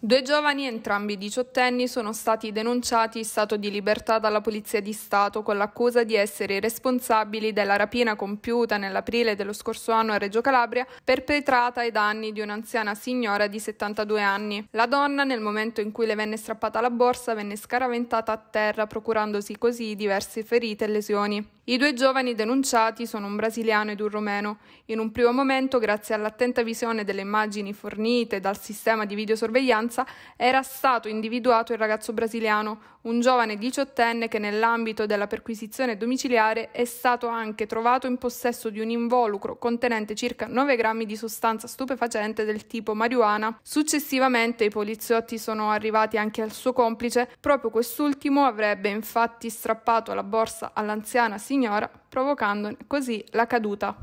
Due giovani, entrambi diciottenni, sono stati denunciati in stato di libertà dalla Polizia di Stato con l'accusa di essere responsabili della rapina compiuta nell'aprile dello scorso anno a Reggio Calabria, perpetrata ai danni di un'anziana signora di 72 anni. La donna, nel momento in cui le venne strappata la borsa, venne scaraventata a terra, procurandosi così diverse ferite e lesioni. I due giovani denunciati sono un brasiliano ed un romeno. In un primo momento, grazie all'attenta visione delle immagini fornite dal sistema di videosorveglianza, era stato individuato il ragazzo brasiliano, un giovane diciottenne che nell'ambito della perquisizione domiciliare è stato anche trovato in possesso di un involucro contenente circa 9 grammi di sostanza stupefacente del tipo marijuana. Successivamente i poliziotti sono arrivati anche al suo complice, proprio quest'ultimo avrebbe infatti strappato la borsa all'anziana signora ignora, provocandone così la caduta.